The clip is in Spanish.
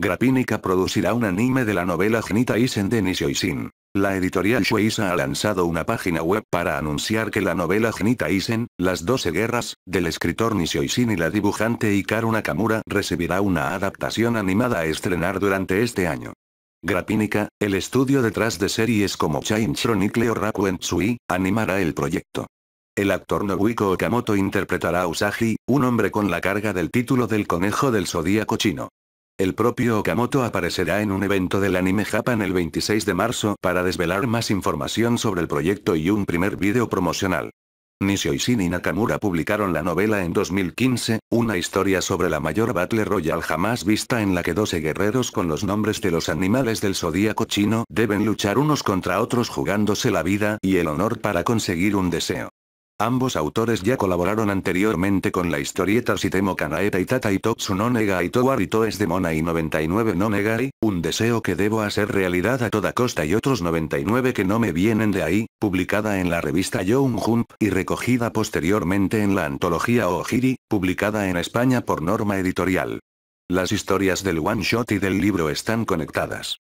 Grapinica producirá un anime de la novela Genita Isen de Nishioisin. La editorial Shueisha ha lanzado una página web para anunciar que la novela Genita Isen, Las 12 Guerras, del escritor Nishioisin y la dibujante Ikaru Nakamura recibirá una adaptación animada a estrenar durante este año. Grapinica, el estudio detrás de series como Chain Chronicle o Rakuen animará el proyecto. El actor Nobuiko Okamoto interpretará a Usagi, un hombre con la carga del título del conejo del zodíaco chino. El propio Okamoto aparecerá en un evento del anime Japan el 26 de marzo para desvelar más información sobre el proyecto y un primer vídeo promocional. Nishioishin y Nakamura publicaron la novela en 2015, una historia sobre la mayor Battle royal jamás vista en la que 12 guerreros con los nombres de los animales del zodíaco chino deben luchar unos contra otros jugándose la vida y el honor para conseguir un deseo. Ambos autores ya colaboraron anteriormente con la historieta Sitemo Kanaeta Itata Itotsu no nega y Itoes de Mona y 99 no un deseo que debo hacer realidad a toda costa y otros 99 que no me vienen de ahí, publicada en la revista Young Jump y recogida posteriormente en la antología Ohiri, publicada en España por Norma Editorial. Las historias del one-shot y del libro están conectadas.